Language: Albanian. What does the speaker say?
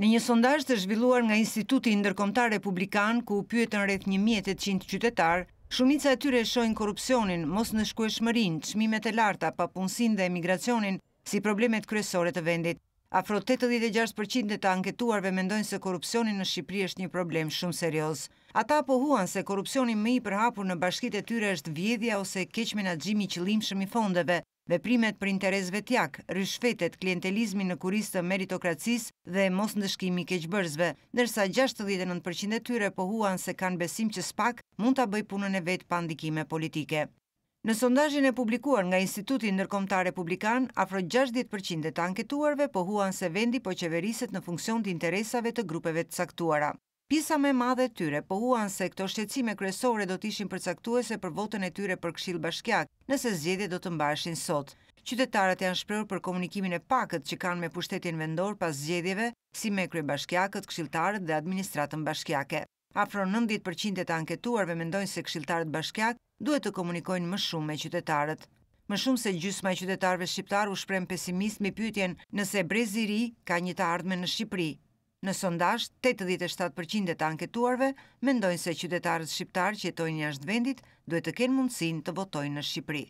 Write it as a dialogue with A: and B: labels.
A: Në një sondajsh të zhvilluar nga Instituti Ndërkomtar Republikan, ku u pyet në rreth një qytetar, shumica e tyre e shojnë korupcionin, mos në shku e shmërin, qmimet e larta, papunsin dhe emigracionin, si problemet kryesore të vendit. Afro 86% të anketuarve mendojnë se korupcionin në Shqipri është një problem shumë serios. Ata po huan se korupcionin me i përhapur në bashkit e tyre është vjedhja ose keqmenatëgjimi qëlimshëm i fondeve, veprimet për interesve tjak, rrëshfetet klientelizmi në kuristë meritokracis dhe mos në shkimi keqbërzve, nërsa 69% e tyre pohuan se kanë besim që spak mund të bëj punën e vetë pandikime politike. Në sondajin e publikuar nga Instituti Nërkomtar Republikan, afro 60% e të anketuarve pohuan se vendi po qeveriset në funksion të interesave të grupeve të saktuara. Pisa me madhe tyre pohuan se këto shqecime kresore do t'ishin përcaktuese për votën e tyre për kshil bashkjak, nëse zgjede do të mbashin sot. Qytetarët janë shprërë për komunikimin e pakët që kanë me pushtetin vendor pas zgjedeve, si me krej bashkjakët, kshiltarët dhe administratën bashkjake. Afro 90% e të anketuarve mendojnë se kshiltarët bashkjak duhet të komunikojnë më shumë me qytetarët. Më shumë se gjysma e qytetarëve shqiptarë u shprem pesimist me pyetjen nëse brezi ri ka një të ardhme në Shqipëri. Në sondash, 87% e anketuarve mendojnë se qytetarët shqiptarë që jetojnë jashtë vendit duhet të kenë mundësin të votojnë në Shqipëri.